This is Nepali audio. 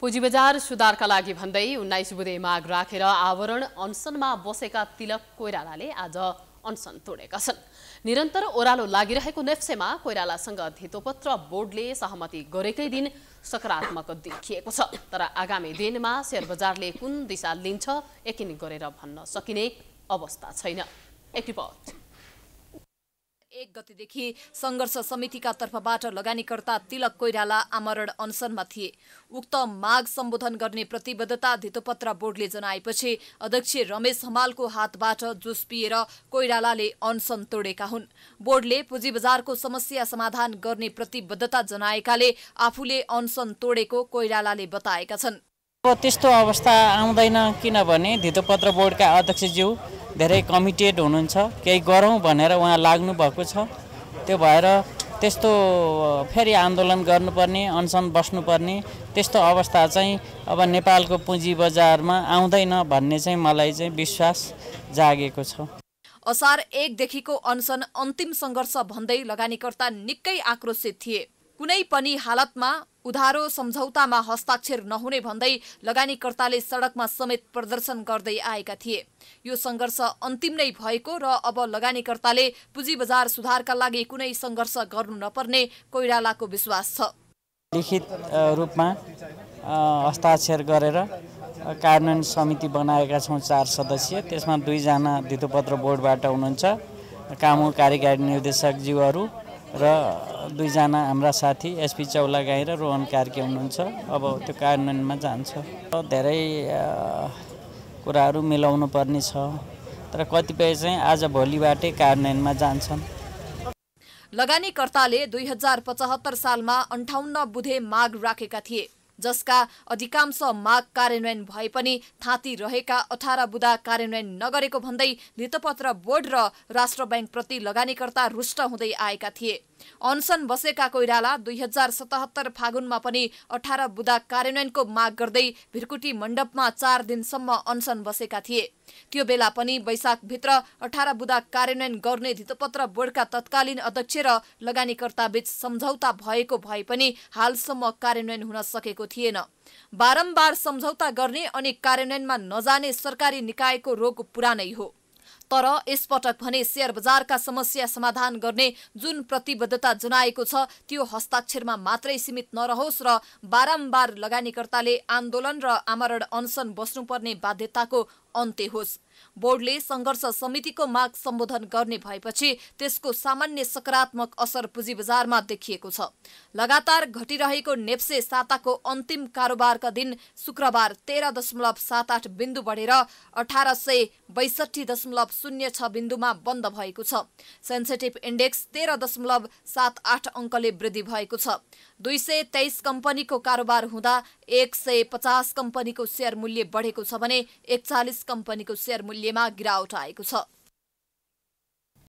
पुँजी बजार सुधारका लागि भन्दै उन्नाइस बुधे माग राखेर आवरण अनसनमा बसेका तिलक कोइरालाले आज अनसन तोडेका छन् निरन्तर ओह्रालो लागिरहेको नेप्सेमा कोइरालासँग धितोपत्र बोर्डले सहमति गरेकै दिन सकारात्मक देखिएको छ तर आगामी दिनमा सेयर बजारले कुन दिशा लिन्छ यकिन गरेर भन्न सकिने अवस्था छैन एक रिपोर्ट एक गतिदेखि सङ्घर्ष समितिका तर्फबाट लगानीकर्ता तिलक कोइराला आमरण अनसनमा थिए उक्त माग सम्बोधन गर्ने प्रतिबद्धता धितोपत्र बोर्डले जनाएपछि अध्यक्ष रमेश हमालको हातबाट जुस पिएर कोइरालाले अनसन तोडेका हुन् बोर्डले पुँजी बजारको समस्या समाधान गर्ने प्रतिबद्धता जनाएकाले आफूले अनसन तोडेको कोइरालाले बताएका छन् अब त्यस्तो अवस्था आउँदैन किनभने धितोपत्र बोर्डका अध्यक्षज्यू धेरै कमिटेड हुनुहुन्छ केही गरौँ भनेर उहाँ लाग्नुभएको छ त्यो भएर त्यस्तो फेरि आन्दोलन गर्नुपर्ने अनसन बस्नुपर्ने त्यस्तो अवस्था चाहिँ अब नेपालको पुँजी बजारमा आउँदैन भन्ने चाहिँ मलाई चाहिँ विश्वास जागेको छ असार एकदेखिको अनसन अन्तिम सङ्घर्ष भन्दै लगानीकर्ता निकै आक्रोशित थिए कुनै पनि हालतमा उधारो सम्झौतामा हस्ताक्षर नहुने भन्दै लगानीकर्ताले सडकमा समेत प्रदर्शन गर्दै आएका थिए यो सङ्घर्ष अन्तिम नै भएको र अब लगानीकर्ताले पुँजी बजार सुधारका लागि कुनै सङ्घर्ष गर्नु नपर्ने कोइरालाको विश्वास छ लिखित रूपमा हस्ताक्षर गरेर कार्यान्वयन समिति बनाएका छौँ चार सदस्य त्यसमा दुईजना धितोपत्र बोर्डबाट हुनुहुन्छ कामु कार्यकारी निर्देशक निर्देशकज्यूहरू र दुईजना हाम्रा साथी एसपी चौला गाई र रोहन कार्की हुनुहुन्छ अब त्यो कार्यान्वयनमा जान्छ धेरै कुराहरू मिलाउनु पर्ने छ तर कतिपय चाहिँ आज भोलिबाटै कार्यान्वयनमा जान्छन् लगानीकर्ताले दुई हजार पचहत्तर सालमा अन्ठाउन्न बुधे माग राखेका थिए जसका अधिकांश माग कार्यान्वयन भए पनि थाँती रहेका अठार बुदा कार्यान्वयन नगरेको भन्दै धितपत्र बोर्ड र राष्ट्र ब्याङ्कप्रति लगानीकर्ता रुष्ट हुँदै आएका थिए अनसन बसेका कोइराला दुई हजार सतहत्तर फागुनमा पनि अठार बुदा कार्यान्वयनको माग गर्दै भिरकुटी मण्डपमा चार दिनसम्म अनसन बसेका थिए त्यो बेला पनि वैशाखभित्र अठार बुदा कार्यान्वयन गर्ने धितपत्र बोर्डका तत्कालीन अध्यक्ष र लगानीकर्ताबीच सम्झौता भएको भए पनि हालसम्म कार्यान्वयन हुन सकेको भएको थिएन बारम्बार सम्झौता गर्ने अनि कार्यान्वयनमा नजाने सरकारी निकायको रोग पुरानै हो तर यसपटक भने सेयर बजारका समस्या समाधान गर्ने जुन प्रतिबद्धता जनाएको छ त्यो हस्ताक्षरमा मात्रै सीमित नरहोस् र बारम्बार लगानीकर्ताले आन्दोलन र आमरण अनसन बस्नुपर्ने बाध्यताको अन्त्य होस् बोर्डले सङ्घर्ष समितिको माग सम्बोधन गर्ने भएपछि त्यसको सामान्य सकारात्मक असर पुँजी बजारमा देखिएको छ लगातार घटिरहेको नेप्से साताको अन्तिम कारोबारका दिन शुक्रबार तेह्र दशमलव सात आठ बिन्दु बढेर अठार सय बैसठी दशमलव शून्य छ बिन्दुमा बन्द भएको छ सेन्सेटिभ इन्डेक्स तेह्र दशमलव सात आठ अङ्कले वृद्धि भएको छ दुई सय तेइस कम्पनीको कारोबार हुँदा एक सय पचास कम्पनीको सेयर मूल्य बढेको छ भने एकचालिस कम्पनीको सेयर मूल्यमा गिरावट आएको छ